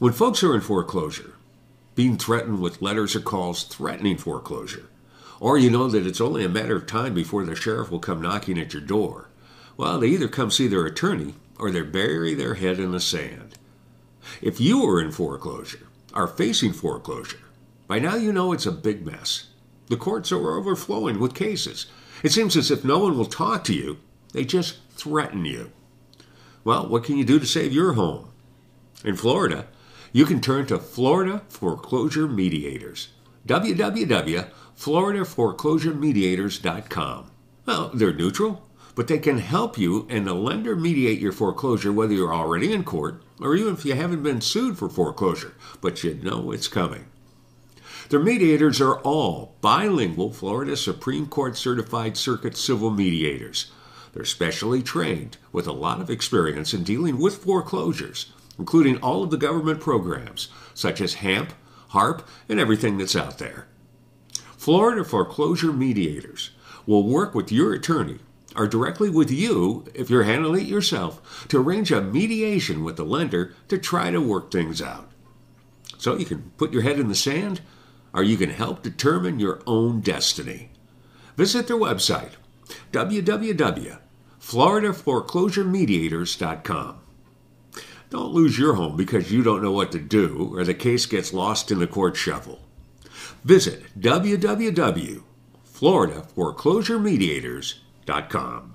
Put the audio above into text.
When folks are in foreclosure, being threatened with letters or calls threatening foreclosure, or you know that it's only a matter of time before the sheriff will come knocking at your door, well, they either come see their attorney or they bury their head in the sand. If you are in foreclosure, are facing foreclosure, by now you know it's a big mess. The courts are overflowing with cases. It seems as if no one will talk to you, they just threaten you. Well, what can you do to save your home? In Florida, you can turn to Florida Foreclosure Mediators. www.floridaforeclosuremediators.com. Well, they're neutral, but they can help you and the lender mediate your foreclosure whether you're already in court or even if you haven't been sued for foreclosure, but you know it's coming. Their mediators are all bilingual Florida Supreme Court certified circuit civil mediators. They're specially trained with a lot of experience in dealing with foreclosures including all of the government programs, such as HAMP, HARP, and everything that's out there. Florida foreclosure mediators will work with your attorney or directly with you if you're handling it yourself to arrange a mediation with the lender to try to work things out. So you can put your head in the sand or you can help determine your own destiny. Visit their website www.floridaforeclosuremediators.com. Don't lose your home because you don't know what to do or the case gets lost in the court shuffle. Visit www.floridaforeclosuremediators.com.